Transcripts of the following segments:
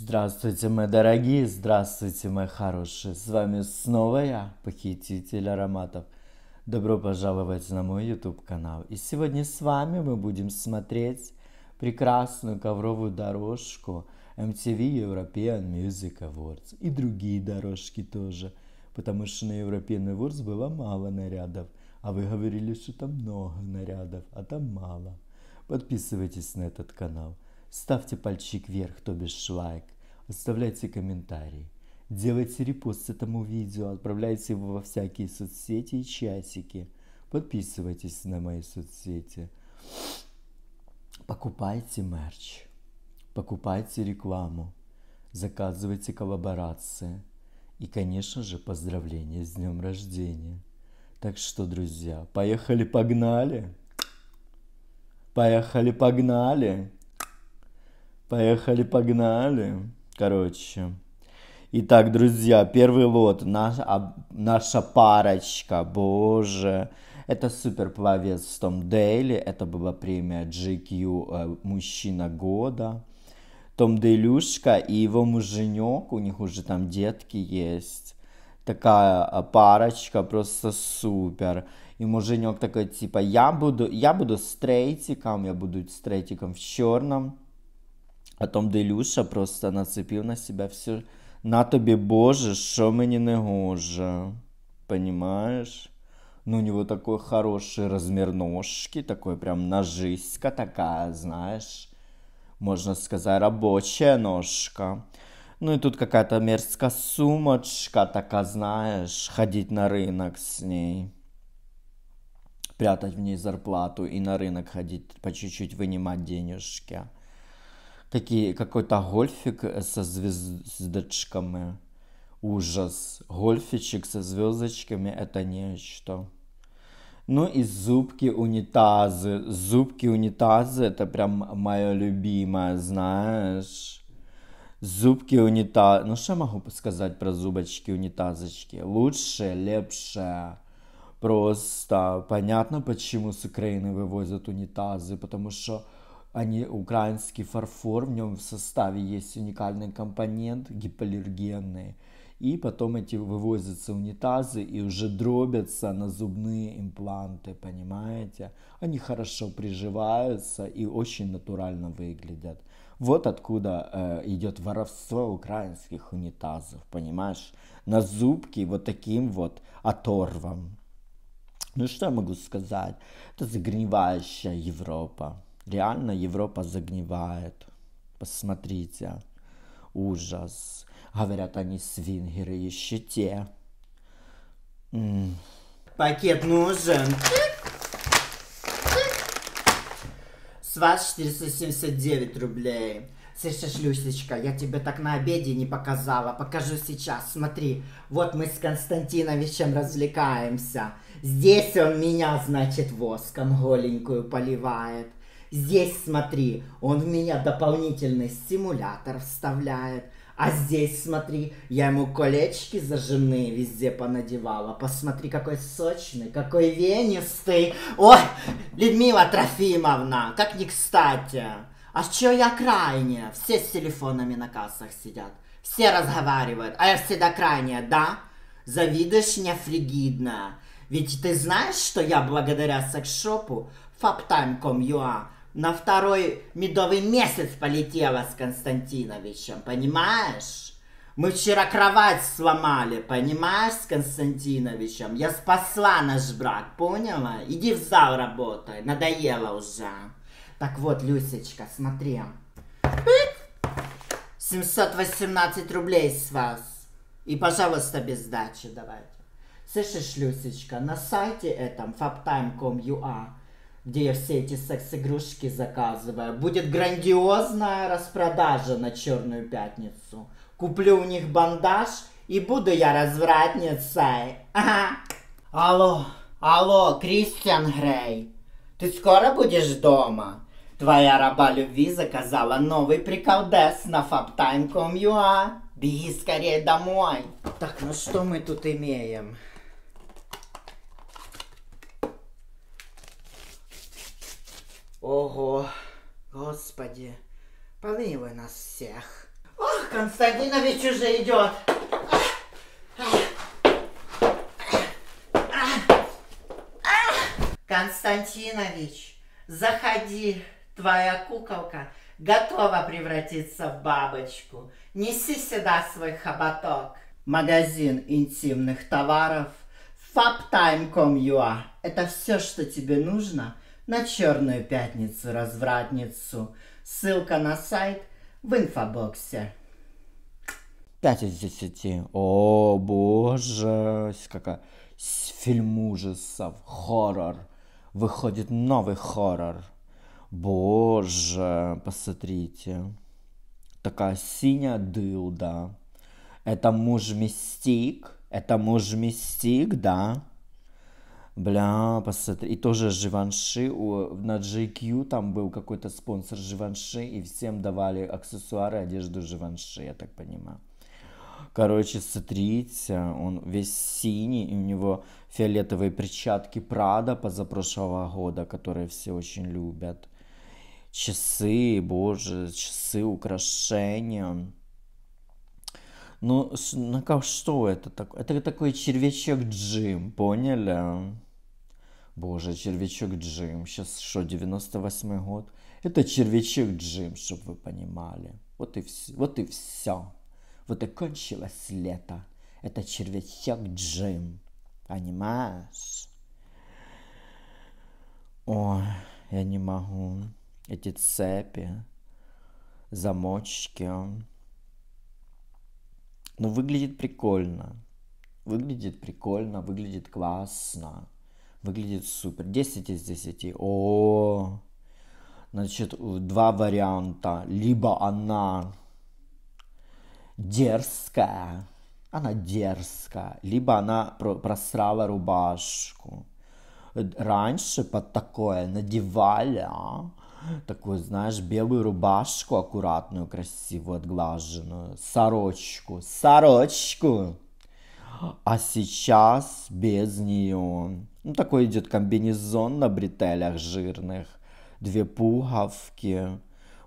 Здравствуйте, мои дорогие, здравствуйте, мои хорошие. С вами снова я, похититель ароматов. Добро пожаловать на мой YouTube канал. И сегодня с вами мы будем смотреть прекрасную ковровую дорожку MTV European Music Awards и другие дорожки тоже, потому что на European Awards было мало нарядов, а вы говорили, что там много нарядов, а там мало. Подписывайтесь на этот канал – Ставьте пальчик вверх, то бишь лайк. Оставляйте комментарии. Делайте репост этому видео, отправляйте его во всякие соцсети и чатики. Подписывайтесь на мои соцсети. Покупайте мерч. Покупайте рекламу. Заказывайте коллаборации. И, конечно же, поздравления с днем рождения. Так что, друзья, поехали, погнали. Поехали, погнали. Поехали, погнали. Короче. Итак, друзья, первый лот. Наша, а, наша парочка. Боже. Это супер пловец в Том Дейли. Это была премия GQ э, Мужчина года. Том Дейлюшка и его муженек, у них уже там детки есть. Такая а, парочка, просто супер. И муженек такой, типа, я буду, я буду стрейтиком, я буду стрейтиком в черном а там, де просто нацепив на себя все. На тобі, Боже, що мені не гоже. Понимаешь? Ну, у него такой хороший размер ножки, такой прям ножиська такая, знаешь, можно сказать, рабочая ножка. Ну и тут какая-то мерзкая сумочка такая, знаешь, ходить на рынок с ней. Прятать в ней зарплату и на рынок ходить, по чуть-чуть вынимать денежки какие какой-то гольфик со звездочками. Ужас. Гольфичек со звездочками это нечто. Ну и зубки унитазы. Зубки унитазы это прям мое любимое, знаешь. Зубки унитазы. Ну что я могу сказать про зубочки унитазочки? Лучше, лепше. Просто понятно, почему с Украины вывозят унитазы, потому что а не украинский фарфор. В нем в составе есть уникальный компонент, гиполергенный. И потом эти вывозятся унитазы и уже дробятся на зубные импланты, понимаете? Они хорошо приживаются и очень натурально выглядят. Вот откуда э, идет воровство украинских унитазов, понимаешь? На зубки вот таким вот оторвом. Ну что я могу сказать? Это загнивающая Европа. Реально Европа загнивает. Посмотрите. Ужас. Говорят, они свингеры еще М -м. Пакет нужен. С вас 479 рублей. Слышишь, Люсечка, я тебе так на обеде не показала. Покажу сейчас. Смотри, вот мы с Константиновичем развлекаемся. Здесь он меня, значит, воском голенькую поливает. Здесь, смотри, он в меня дополнительный стимулятор вставляет. А здесь, смотри, я ему колечки зажимные везде понадевала. Посмотри, какой сочный, какой венистый. Ой, Людмила Трофимовна, как не кстати. А чё я крайне? Все с телефонами на кассах сидят. Все разговаривают, а я всегда крайняя, да? Завидуешь мне фригидно. Ведь ты знаешь, что я благодаря секшопу fabtime.com.ua на второй медовый месяц полетела с Константиновичем, понимаешь? Мы вчера кровать сломали, понимаешь, с Константиновичем? Я спасла наш брак, поняла? Иди в зал работай, надоело уже. Так вот, Люсечка, смотри. 718 рублей с вас. И, пожалуйста, без сдачи давайте. Слышишь, Люсечка, на сайте этом fabtime.com.ua где я все эти секс-игрушки заказываю. Будет грандиозная распродажа на Черную Пятницу. Куплю у них бандаж и буду я развратницей. Ага. Алло, алло, Кристиан Грей, ты скоро будешь дома? Твоя раба любви заказала новый приколдес на fabtime.com.ua. Беги скорее домой. Так, ну что мы тут имеем? Ого, господи, помилуй нас всех. Ох, Константинович уже идет. Константинович, заходи, твоя куколка готова превратиться в бабочку. Неси сюда свой хоботок. Магазин интимных товаров fabtime.com.ua. Это все, что тебе нужно – на Черную Пятницу-развратницу. Ссылка на сайт в инфобоксе. Пять из десяти. О, боже, какая фильм ужасов, хоррор. Выходит новый хоррор. Боже, посмотрите. Такая синяя дылда. Это муж Мистик. Это муж Мистик, да. Бля, посмотри. И тоже Живанши, у на GQ там был какой-то спонсор Живанши, и всем давали аксессуары, одежду Живанши, я так понимаю. Короче, смотрите, он весь синий, и у него фиолетовые перчатки Прада позапрошлого года, которые все очень любят. Часы, боже, часы, украшения. Ну, на как что это такое? Это такой червячок Джим, поняли? Боже, червячок Джим, сейчас что, 98 год? Это червячок Джим, чтобы вы понимали. Вот и, все, вот и все. Вот и кончилось лето. Это червячок Джим. Понимаешь? О, я не могу. Эти цепи, замочки. Ну, выглядит прикольно. Выглядит прикольно, выглядит классно. Выглядит супер. 10 из 10. О, значит, два варианта. Либо она дерзкая, она дерзкая, либо она просрала рубашку. Раньше под такое надевали, а? такую, знаешь, белую рубашку аккуратную, красивую, отглаженную, сорочку, сорочку. А сейчас без нее. Ну, такой идет комбинезон на бретелях жирных, две пуговки.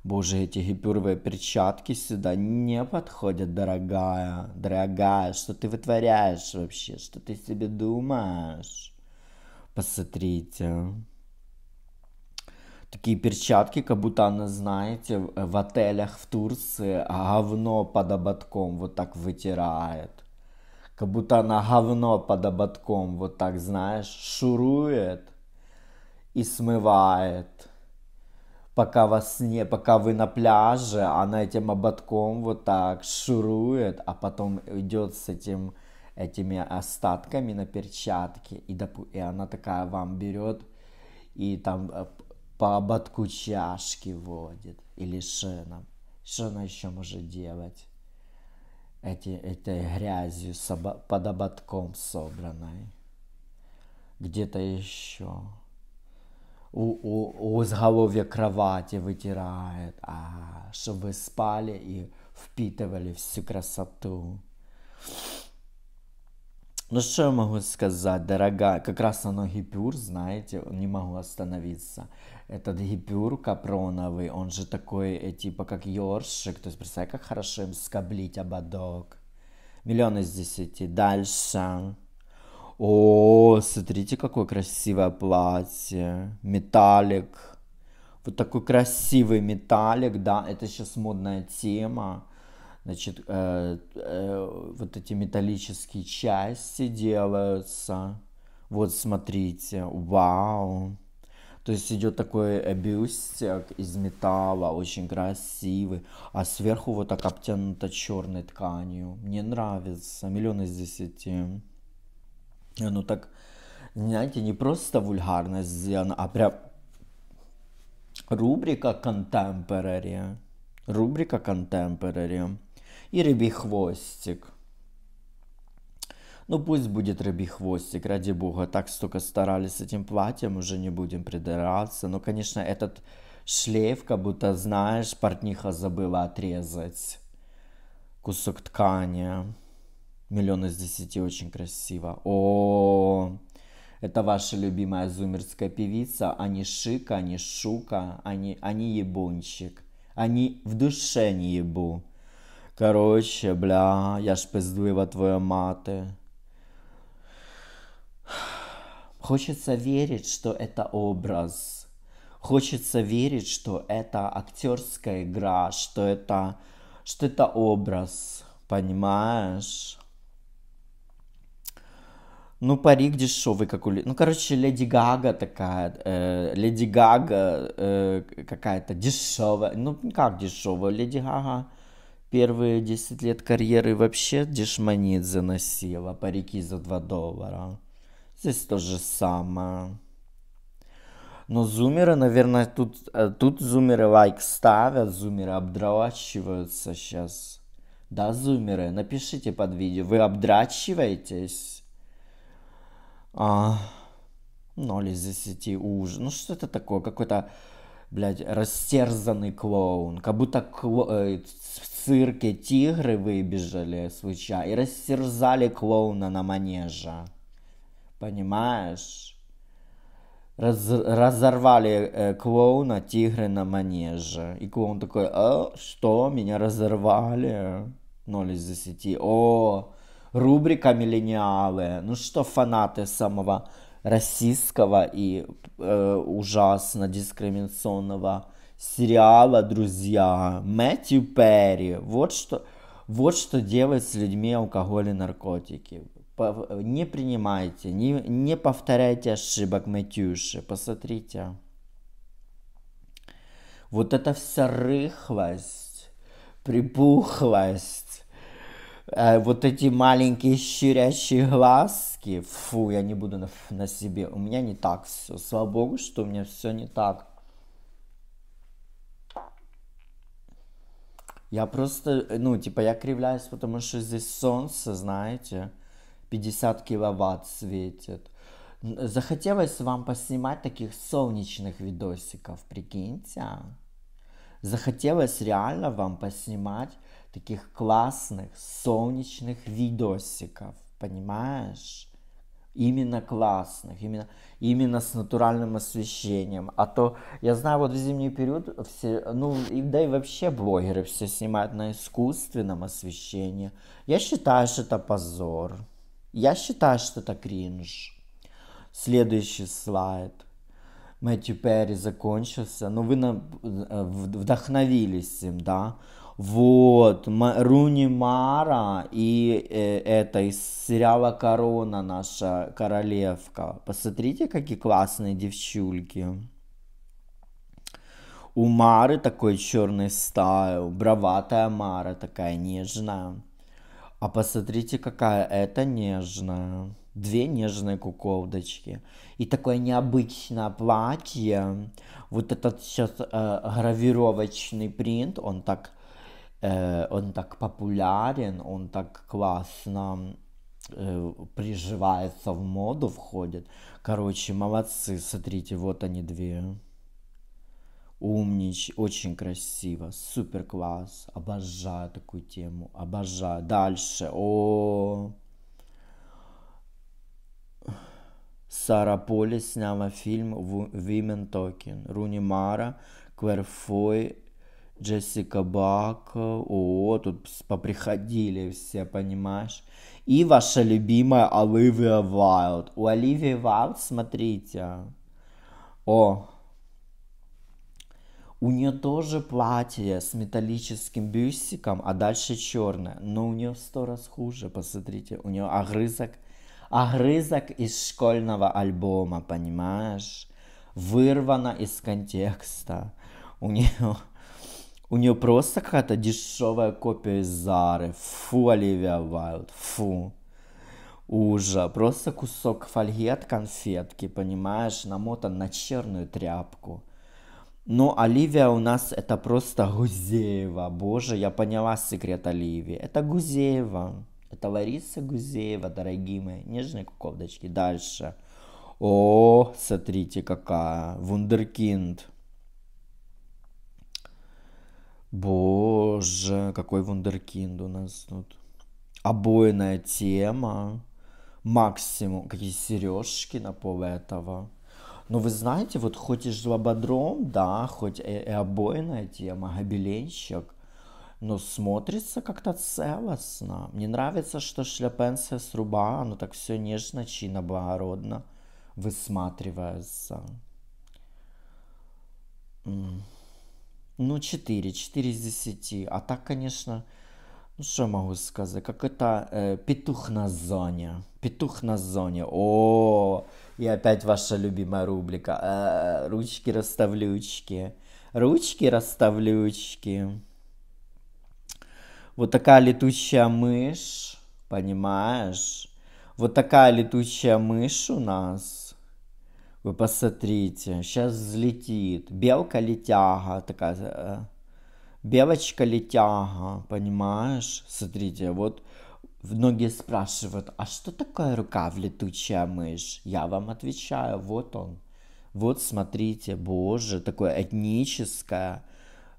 Боже, эти гипюровые перчатки сюда не подходят, дорогая. Дорогая, что ты вытворяешь вообще? Что ты себе думаешь? Посмотрите. Такие перчатки, как будто она, знаете, в отелях в Турции а говно под ободком вот так вытирает как будто она говно под ободком, вот так, знаешь, шурует и смывает. Пока во сне, пока вы на пляже, она этим ободком вот так шурует, а потом идет с этим, этими остатками на перчатке, и, допу- и она такая вам берет и там э, по ободку чашки водит или шином. Что она еще может делать? эти, этой грязью под ободком собранной. Где-то еще. У, у, у изголовья кровати вытирает, а, чтобы вы спали и впитывали всю красоту. Ну что я могу сказать, дорогая, как раз оно гипюр, знаете, не могу остановиться этот гипюр капроновый, он же такой, э, типа, как ёршик. То есть, представляешь, как хорошо им скоблить ободок. Миллион из десяти. Дальше. О, смотрите, какое красивое платье. Металлик. Вот такой красивый металлик, да, это сейчас модная тема. Значит, э, э, вот эти металлические части делаются. Вот, смотрите, вау. То есть идет такой бюстик из металла, очень красивый, а сверху вот так обтянуто черной тканью. Мне нравится, миллион из десяти. Ну так, знаете, не просто вульгарно сделано, а прям рубрика contemporary. Рубрика contemporary. И рыбий хвостик. Ну пусть будет рыбий хвостик, ради бога, так столько старались с этим платьем, уже не будем придираться. Но, конечно, этот шлейф, как будто, знаешь, портниха забыла отрезать кусок ткани. Миллион из десяти очень красиво. О, это ваша любимая зумерская певица. Они шика, они шука, они, они ебунчик. Они в душе не ебу. Короче, бля, я ж пиздуева твоя мати. Хочется верить, что это образ. Хочется верить, что это актерская игра, что это, что это образ, понимаешь? Ну, парик дешевый, как у... Ну, короче, Леди Гага такая, э, Леди Гага э, какая-то дешевая. Ну, как дешевая, Леди Гага первые 10 лет карьеры вообще дешманит заносила парики за 2 доллара. Здесь то же самое. Но зумеры, наверное, тут, э, тут зумеры лайк ставят, зумеры обдрачиваются сейчас. Да, зумеры, напишите под видео, вы обдрачиваетесь? А, 0 из 10 уж. Ну что это такое? Какой-то, блядь, растерзанный клоун. Как будто кло... Э, в цирке тигры выбежали случайно и растерзали клоуна на манеже понимаешь? Раз, разорвали э, клоуна тигры на манеже. И клоун такой, а, что, меня разорвали? 0 из 10. О, рубрика «Миллениалы». Ну что фанаты самого российского и э, ужасно дискриминационного сериала «Друзья» Мэтью Перри. Вот что, вот что делать с людьми алкоголь и наркотики не принимайте, не, не повторяйте ошибок Матюши. Посмотрите. Вот эта вся рыхлость, припухлость, э, вот эти маленькие щурящие глазки. Фу, я не буду на, на себе. У меня не так все. Слава богу, что у меня все не так. Я просто, э, ну, типа, я кривляюсь, потому что здесь солнце, знаете. 50 киловатт светит. Захотелось вам поснимать таких солнечных видосиков, прикиньте. А. Захотелось реально вам поснимать таких классных солнечных видосиков, понимаешь? именно классных, именно, именно с натуральным освещением. А то, я знаю, вот в зимний период все, ну, и, да и вообще блогеры все снимают на искусственном освещении. Я считаю, что это позор. Я считаю, что это кринж. Следующий слайд. Мэтью Перри закончился. Ну, вы на... Э, вдохновились им, да? Вот, Руни Мара и э, это из сериала «Корона» наша королевка. Посмотрите, какие классные девчульки. У Мары такой черный стайл, броватая Мара, такая нежная. А посмотрите, какая это нежная. Две нежные куколдочки. И такое необычное платье. Вот этот сейчас э, гравировочный принт, он так, э, он так популярен, он так классно э, приживается в моду, входит. Короче, молодцы. Смотрите, вот они две. Умнич, очень красиво, супер класс, обожаю такую тему, обожаю. Дальше, о, Сара Поли сняла фильм Women Talking, Руни Мара, Кверфой, Джессика Бак, о, тут поприходили все, понимаешь? И ваша любимая Оливия Вайлд. У Оливии Вайлд, смотрите, о, у нее тоже платье с металлическим бюстиком, а дальше черное. Но у нее в сто раз хуже, посмотрите. У нее огрызок, огрызок из школьного альбома, понимаешь? Вырвано из контекста. У нее у нее просто какая-то дешевая копия из Зары. Фу, Оливия Вайлд, фу. Ужа, просто кусок фольги от конфетки, понимаешь, намотан на черную тряпку. Но Оливия у нас это просто Гузеева. Боже, я поняла секрет Оливии. Это Гузеева. Это Лариса Гузеева, дорогие мои. Нежные куковдочки. Дальше. О, смотрите, какая. Вундеркинд. Боже, какой вундеркинд у нас тут. Обойная тема. Максимум. Какие сережки на пол этого. Но вы знаете, вот хоть и Жлободром, да, хоть и, и обойная тема, гобеленщик, но смотрится как-то целостно. Мне нравится, что шляпенция с сруба, оно так все нежно, чинно, благородно высматривается. Ну, 4, 4 из 10. А так, конечно, ну, что могу сказать, как это э, петух на зоне. Петух на зоне. О, и опять ваша любимая рубрика. А, э, ручки-расставлючки. Ручки-расставлючки. Вот такая летучая мышь, понимаешь? Вот такая летучая мышь у нас. Вы посмотрите, сейчас взлетит. Белка-летяга такая. Э, э, Белочка-летяга, понимаешь? Смотрите, вот Многие спрашивают, а что такое рукав летучая мышь? Я вам отвечаю, вот он. Вот смотрите, боже, такое этническое,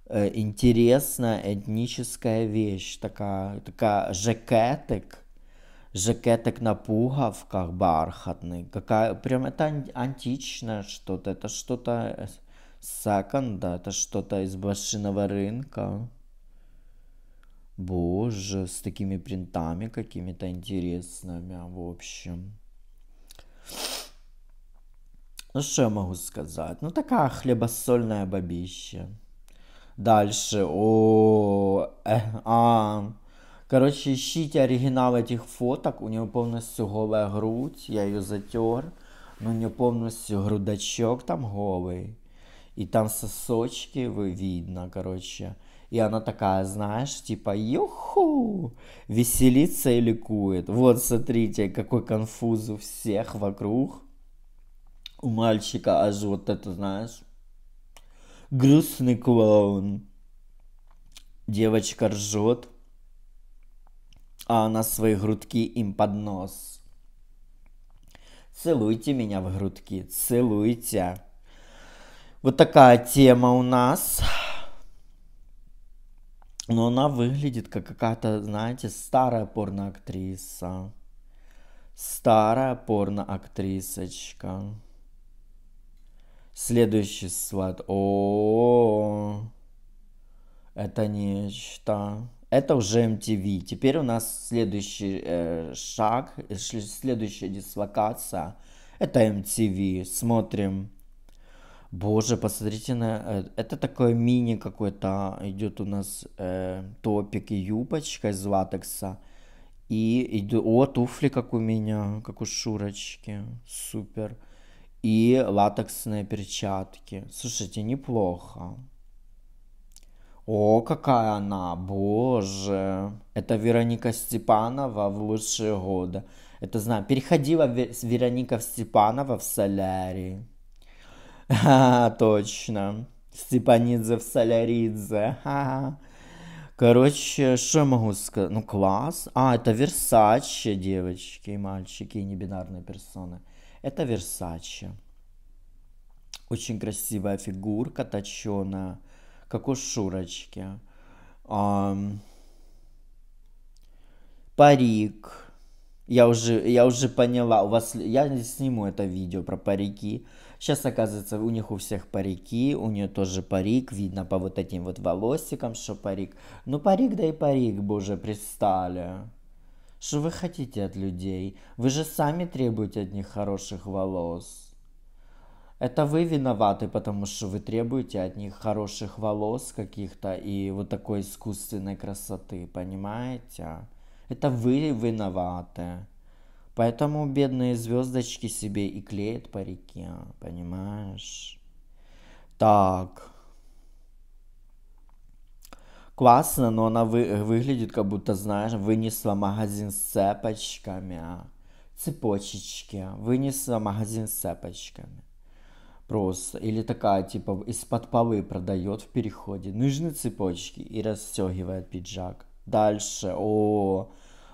э, интересная этническая вещь, такая, такая жакетик, жакетик на пуговках бархатный, какая, прям это античное что-то, это что-то э, секонда, это что-то из блошиного рынка. Боже, с такими принтами какими-то интересными, в общем. Ну, что я могу сказать? Ну, такая хлебосольная бабища. Дальше. О, э, а. Короче, ищите оригинал этих фоток. У нее полностью голая грудь. Я ее затер. Но ну, у нее полностью грудачок там голый. И там сосочки вы видно, короче. И она такая, знаешь, типа, юху, веселится и ликует. Вот, смотрите, какой конфуз у всех вокруг. У мальчика аж вот это, знаешь, грустный клоун. Девочка ржет, а она свои грудки им под нос. Целуйте меня в грудки, целуйте. Вот такая тема у нас. Но она выглядит как какая-то, знаете, старая порноактриса. Старая порноактрисочка. Следующий слайд. О, -о, -о, -о. это нечто. Это уже MTV. Теперь у нас следующий э, шаг, э, следующая дислокация. Это MTV. Смотрим Боже, посмотрите на... Э, это такое мини какой-то а, идет у нас э, топик и юбочка из латекса. И иду О, туфли, как у меня, как у Шурочки. Супер. И латексные перчатки. Слушайте, неплохо. О, какая она, боже. Это Вероника Степанова в лучшие годы. Это знаю. Переходила Вероника Степанова в солярий. А, точно. Степанидзе в Соляридзе. ха Короче, что могу сказать? Ну, класс. А, это Версаче, девочки и мальчики, и небинарные персоны. Это Версаче. Очень красивая фигурка, точеная, как у Шурочки. А, парик. Я уже, я уже поняла, у вас... Я сниму это видео про парики. Сейчас, оказывается, у них у всех парики, у нее тоже парик, видно по вот этим вот волосикам, что парик. Ну, парик, да и парик боже, уже пристали. Что вы хотите от людей? Вы же сами требуете от них хороших волос. Это вы виноваты, потому что вы требуете от них хороших волос каких-то и вот такой искусственной красоты, понимаете? Это вы виноваты. Поэтому бедные звездочки себе и клеят по реке, понимаешь? Так. Классно, но она вы, выглядит, как будто, знаешь, вынесла магазин с цепочками. А. Цепочечки. Вынесла магазин с цепочками. Просто. Или такая, типа, из-под полы продает в переходе. Нужны цепочки. И расстегивает пиджак. Дальше. О, -о, -о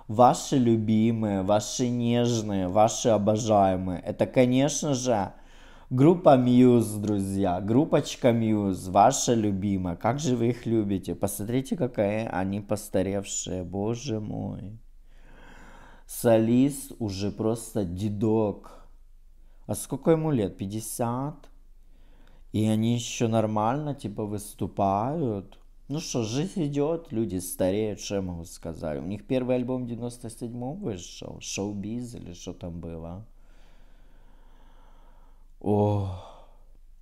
Ваши любимые, ваши нежные, ваши обожаемые. Это, конечно же, Группа Мьюз, друзья, группочка Мьюз, ваша любимая. Как же вы их любите? Посмотрите, какие они постаревшие, боже мой. Солис уже просто дедок. А сколько ему лет? 50? И они еще нормально, типа, выступают. Ну что, жизнь идет, люди стареют, что я могу сказать. У них первый альбом в 97-м вышел, шоу-биз или что там было. О,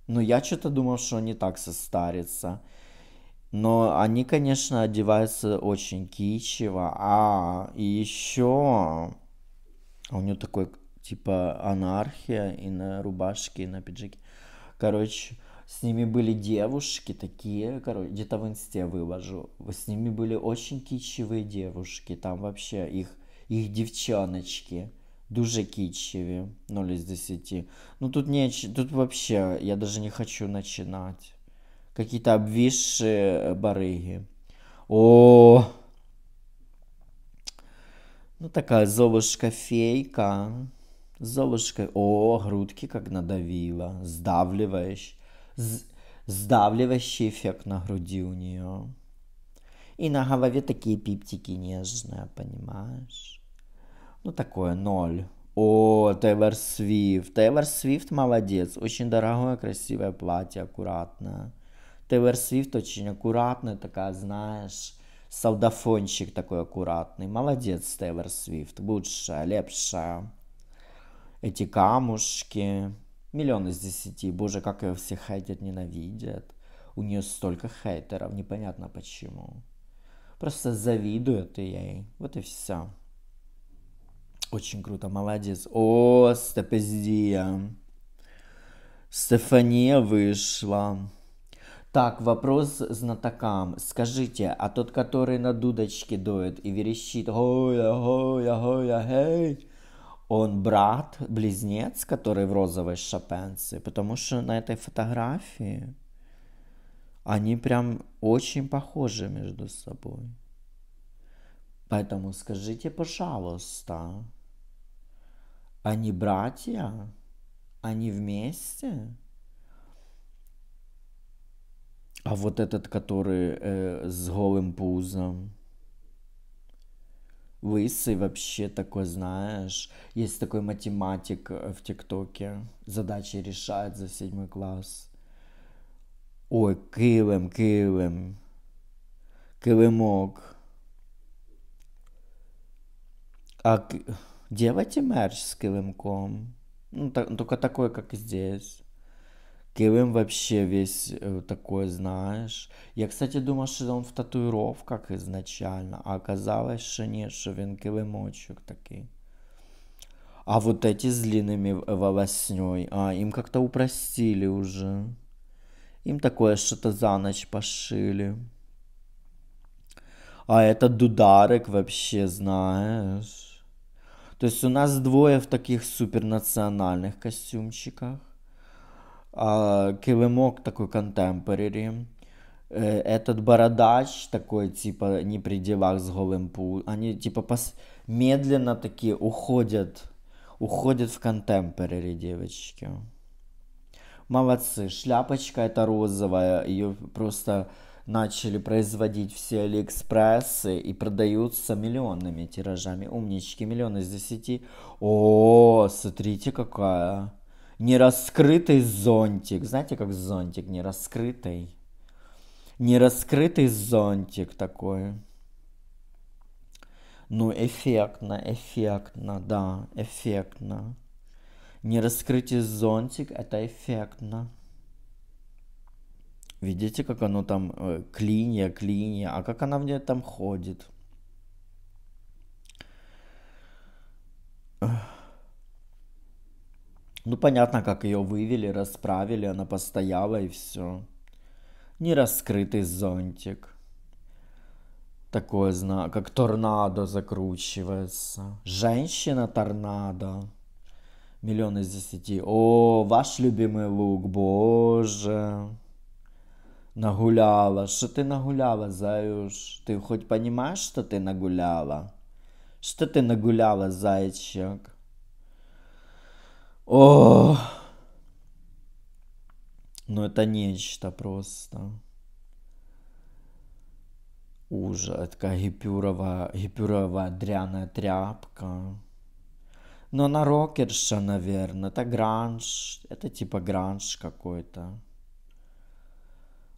ну я что-то думал, что они так состарятся. Но они, конечно, одеваются очень кичево. А, и еще у нее такой, типа, анархия и на рубашке, и на пиджаке. Короче, с ними были девушки такие, короче, где-то в инсте вывожу, С ними были очень кичевые девушки, там вообще их, их девчоночки. Дуже кичеві, 0 из 10. Ну тут не, тут вообще я даже не хочу начинать. Какие-то обвисшие э, барыги. О, ну такая золушка-фейка. Золушка, о, грудки как надавила, сдавливаешь сдавливающий эффект на груди у нее. И на голове такие пиптики нежные, понимаешь? Ну, такое ноль. О, Тейлор Свифт. Тейлор Свифт молодец. Очень дорогое, красивое платье, аккуратное. Тейлор Свифт очень аккуратная, такая, знаешь, солдафончик такой аккуратный. Молодец, Тейлор Свифт. Лучшая, лепшая. Эти камушки. Миллион из десяти. Боже, как ее все хейтят, ненавидят. У нее столько хейтеров, непонятно почему. Просто завидуют ей. Вот и все. Очень круто, молодец. О, стопездия. Стефания вышла. Так, вопрос знатокам. Скажите, а тот, который на дудочке дует и верещит «Гоя, ой, ой, ой, ой, он брат-близнец, который в розовой шапенце, потому что на этой фотографии они прям очень похожи между собой. Поэтому скажите, пожалуйста, они братья? Они вместе? А вот этот, который э, с голым пузом, Лысый вообще такой, знаешь, есть такой математик э, в ТикТоке, задачи решает за седьмой класс. Ой, килим, килим, килимок. А делайте мерч с килимком. Ну, так, только такой, как здесь. Килим вообще весь э, такой, знаешь. Я, кстати, думал, что он в татуировках изначально, а оказалось, что нет, что він килимочек такий. А вот эти с длинными волосней, а, им как-то упростили уже. Им такое что-то за ночь пошили. А этот дударик вообще, знаешь. То есть у нас двое в таких супернациональных костюмчиках а, килимок такой контемпорари, э, этот бородач такой, типа, не при делах с голым пу. Они, типа, пос... медленно такие уходят, уходят в контемпорари, девочки. Молодцы. Шляпочка это розовая. Ее просто начали производить все Алиэкспрессы и продаются миллионными тиражами. Умнички, миллион из десяти. О, смотрите какая. Нераскрытый зонтик. Знаете, как зонтик? Нераскрытый. Нераскрытый зонтик такой. Ну, эффектно, эффектно, да, эффектно. Нераскрытый зонтик – это эффектно. Видите, как оно там э, клинья, клинья, а как она в ней там ходит? Ugh. Ну, понятно, как ее вывели, расправили, она постояла и все. Не раскрытый зонтик. Такое знак, как торнадо закручивается. Женщина-торнадо. Миллион из десяти. О, ваш любимый лук, боже. Нагуляла. Что ты нагуляла, Заюш? Ты хоть понимаешь, что ты нагуляла? Что ты нагуляла, зайчик? О! Ну это нечто просто. Ужас, такая гипюрова, гипюрова дряная тряпка. Но она рокерша, наверное. Это гранж. Это типа гранж какой-то.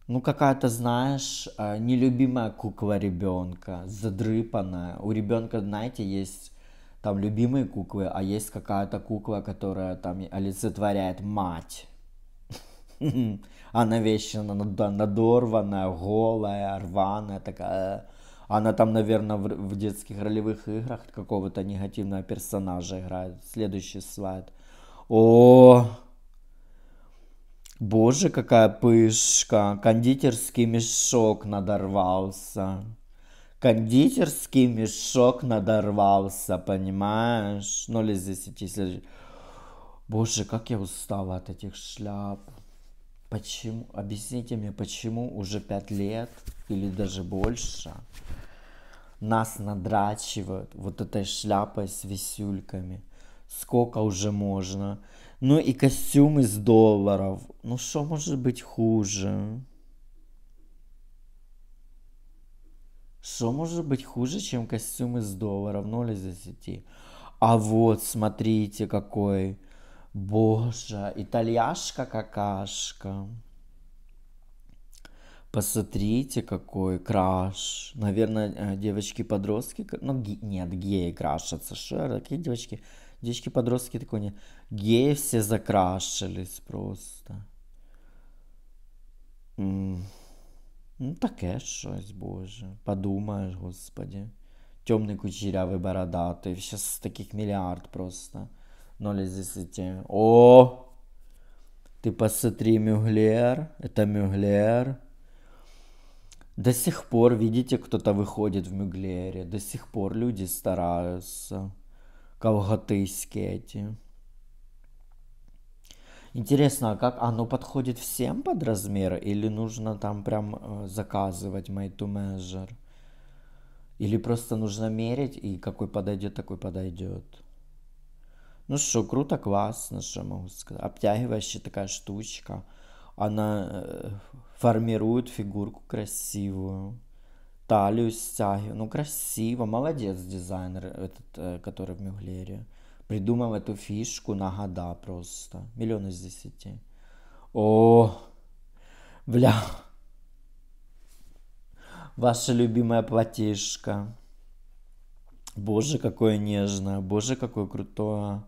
Ну, какая-то, знаешь, э, нелюбимая кукла ребенка, задрыпанная. У ребенка, знаете, есть там любимые куклы, а есть какая-то кукла, которая там олицетворяет мать. Она вечно надорванная, голая, рваная такая. Она там, наверное, в, детских ролевых играх какого-то негативного персонажа играет. Следующий слайд. О, боже, какая пышка. Кондитерский мешок надорвался кондитерский мешок надорвался, понимаешь? Ну или здесь эти, Боже, как я устала от этих шляп. Почему? Объясните мне, почему уже пять лет или даже больше нас надрачивают вот этой шляпой с висюльками? Сколько уже можно? Ну и костюм из долларов. Ну что может быть хуже? Что может быть хуже, чем костюм из долларов 0 из 10? А вот, смотрите, какой. Боже, итальяшка-какашка. Посмотрите, какой краш. Наверное, э, девочки-подростки... Ну, ге... нет, геи крашатся. Что такие девочки? Девочки-подростки такой не... Геи все закрашились просто. М ну, таке щось, Боже. Подумаєш, господі. Темний кучерявий бородатий. Щас таких миллиард просто. Ноль из десяти. О! Ты посмотри, Мюглер. Это Мюглер. До сих пор, видите, кто-то выходит в Мюглере. До сих пор люди стараются. Колготыськи эти. Интересно, а как оно подходит всем под размеры или нужно там прям э, заказывать made to measure? Или просто нужно мерить и какой подойдет, такой подойдет? Ну что, круто, классно, что могу сказать. Обтягивающая такая штучка. Она э, формирует фигурку красивую. Талию стягивает. Ну красиво, молодец дизайнер этот, э, который в Мюглере придумал эту фишку на года просто. Миллион из десяти. О, бля. Ваша любимая платежка. Боже, какое нежное. Боже, какое крутое.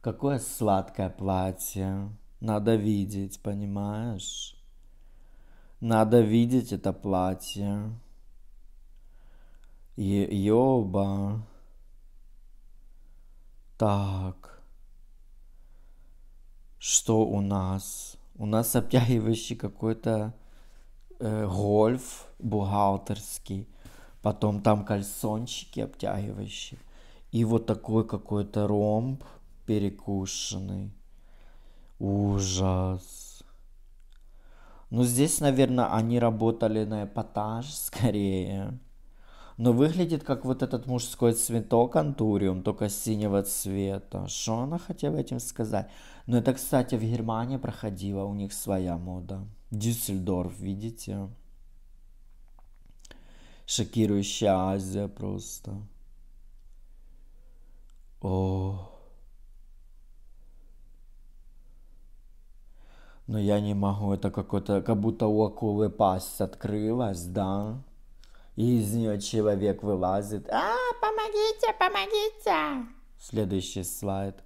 Какое сладкое платье. Надо видеть, понимаешь? Надо видеть это платье. Е- Ёба. Так. Что у нас? У нас обтягивающий какой-то э, гольф бухгалтерский. Потом там кальсончики обтягивающие. И вот такой какой-то ромб перекушенный. Ужас. Ну, здесь, наверное, они работали на эпатаж скорее но выглядит как вот этот мужской цветок антуриум, только синего цвета. Что она хотела этим сказать? Но ну, это, кстати, в Германии проходила, у них своя мода. Дюссельдорф, видите? Шокирующая Азия просто. О. Но я не могу, это какой-то, как будто у акулы пасть открылась, да? и из нее человек вылазит. А, помогите, помогите! Следующий слайд.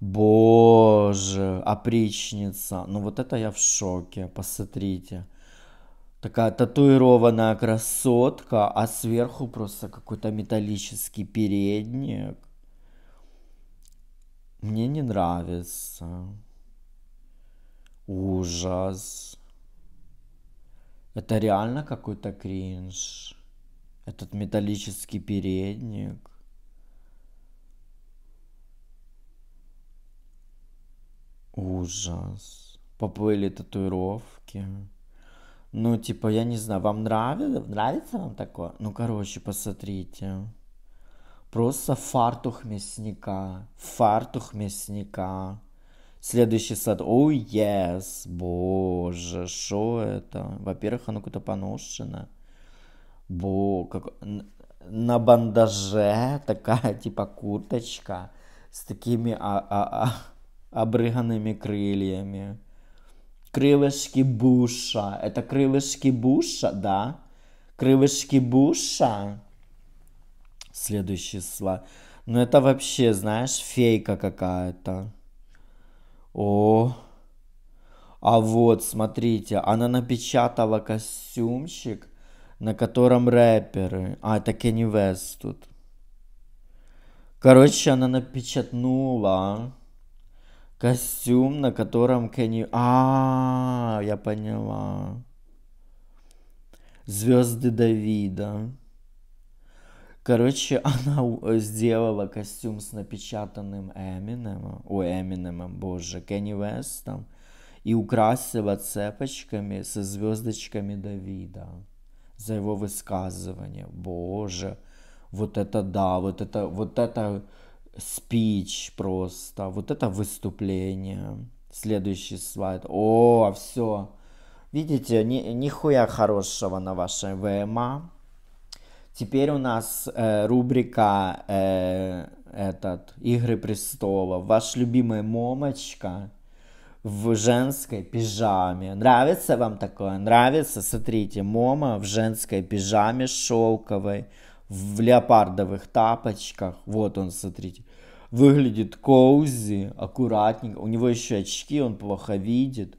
Боже, опричница. Ну вот это я в шоке, посмотрите. Такая татуированная красотка, а сверху просто какой-то металлический передник. Мне не нравится. Ужас. Это реально какой-то кринж. Этот металлический передник. Ужас. Поплыли татуировки. Ну, типа, я не знаю, вам нравится? Нравится вам такое? Ну, короче, посмотрите. Просто фартух мясника. Фартух мясника. Следующий сад. О, oh, yes. Боже, что это? Во-первых, оно какое-то поношено. Бо, как... На бандаже такая, типа, курточка с такими а а а обрыганными крыльями. Крылышки Буша. Это крылышки Буша, да? Крылышки Буша. Следующий слайд. Ну это вообще, знаешь, фейка какая-то. О, а вот, смотрите, она напечатала костюмчик, на котором рэперы. А, это Кенни Вест тут. Короче, она напечатнула костюм, на котором Кенни... А, я поняла. Звезды Давида. Короче, она э, сделала костюм с напечатанным Эминемом, о, Эминемом, боже, Кенни Вестом, и украсила цепочками со звездочками Давида за его высказывание. Боже, вот это да, вот это, вот это спич просто, вот это выступление. Следующий слайд. О, все. Видите, ни, нихуя хорошего на вашей ВМА. Теперь у нас э, рубрика э, этот Игры престолов. Ваш любимый мамочка в женской пижаме. Нравится вам такое? Нравится? Смотрите, мама в женской пижаме шелковой, в леопардовых тапочках. Вот он, смотрите. Выглядит коузи, аккуратненько. У него еще очки, он плохо видит.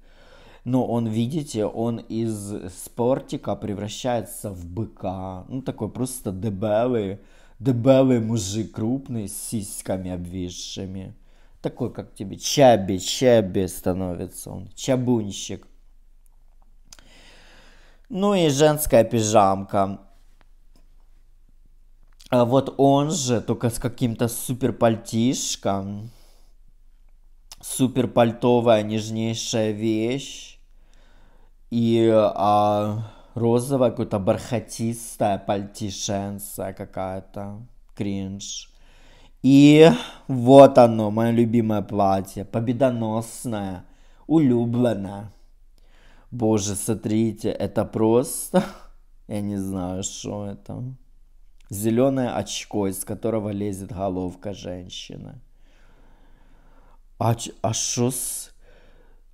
Но он, видите, он из спортика превращается в быка. Ну, такой просто дебелый, дебелый мужик крупный, с сиськами обвисшими. Такой, как тебе, чаби, чаби становится он, чабунщик. Ну и женская пижамка. А вот он же, только с каким-то супер пальтишком. Супер пальтовая нежнейшая вещь и а, розовое какое-то бархатистое пальтишенце какая-то, кринж. И вот оно, мое любимое платье, победоносное, улюбленное. Боже, смотрите, это просто... Я не знаю, что это. Зеленое очко, из которого лезет головка женщины. А, а шо с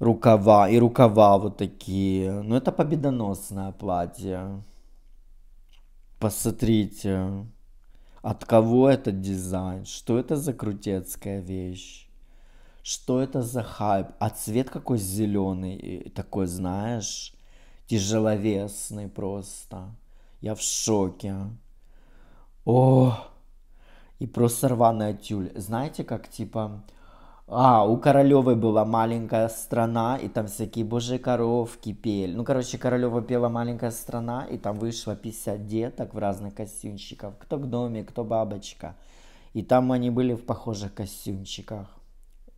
рукава, и рукава вот такие. Ну, это победоносное платье. Посмотрите, от кого этот дизайн, что это за крутецкая вещь. Что это за хайп? А цвет какой зеленый, такой, знаешь, тяжеловесный просто. Я в шоке. О, и просто рваная тюль. Знаете, как типа а, у королевы была маленькая страна, и там всякие божьи коровки пели. Ну, короче, Королева пела маленькая страна, и там вышло 50 деток в разных костюмчиках. Кто к доме, кто бабочка. И там они были в похожих костюмчиках.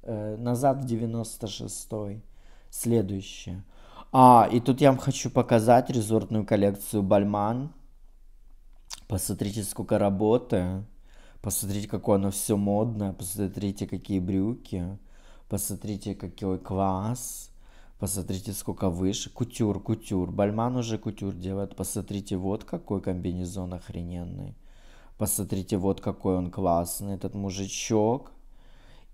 Э, назад в 96-й. Следующее. А, и тут я вам хочу показать резортную коллекцию Бальман. Посмотрите, сколько работы. Посмотрите, какое оно все модное, посмотрите, какие брюки, посмотрите, какой класс, посмотрите, сколько выше. Кутюр, кутюр, Бальман уже кутюр делает. Посмотрите, вот какой комбинезон охрененный. Посмотрите, вот какой он классный, этот мужичок.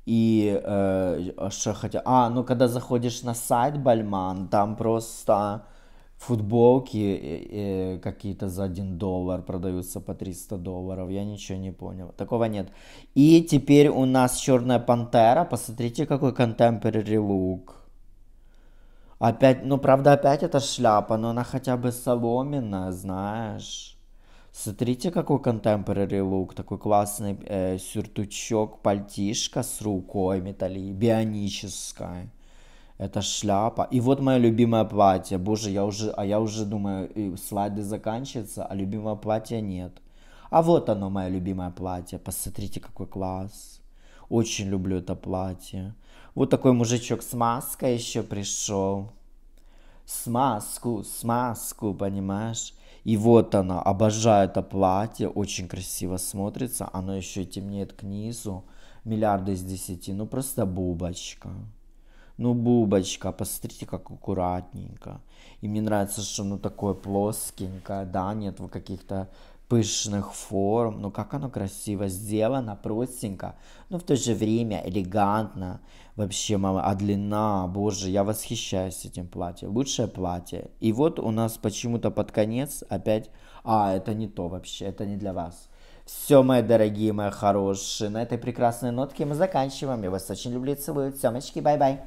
И э, а что хотя... А, ну когда заходишь на сайт Бальман, там просто футболки э, э, какие-то за 1 доллар продаются по 300 долларов. Я ничего не понял. Такого нет. И теперь у нас Черная Пантера. Посмотрите, какой contemporary look. Опять, ну правда, опять это шляпа, но она хотя бы соломенная, знаешь. Смотрите, какой contemporary look, такой классный э, сюртучок, пальтишка с рукой металли, бионическая это шляпа. И вот мое любимое платье. Боже, я уже, а я уже думаю, слайды заканчиваются, а любимого платья нет. А вот оно, мое любимое платье. Посмотрите, какой класс. Очень люблю это платье. Вот такой мужичок с маской еще пришел. С маску, с маску, понимаешь? И вот она, обожаю это платье, очень красиво смотрится. Оно еще и темнеет к низу. Миллиарды из десяти, ну просто бубочка. Ну, Бубочка, посмотрите, как аккуратненько. И мне нравится, что оно такое плоскенькое, да, нет каких-то пышных форм. Ну, как оно красиво сделано, простенько, но в то же время элегантно. Вообще, мама, а длина, боже, я восхищаюсь этим платьем. Лучшее платье. И вот у нас почему-то под конец опять... А, это не то вообще, это не для вас. Все, мои дорогие, мои хорошие, на этой прекрасной нотке мы заканчиваем. Я вас очень люблю и целую. Семочки, бай-бай.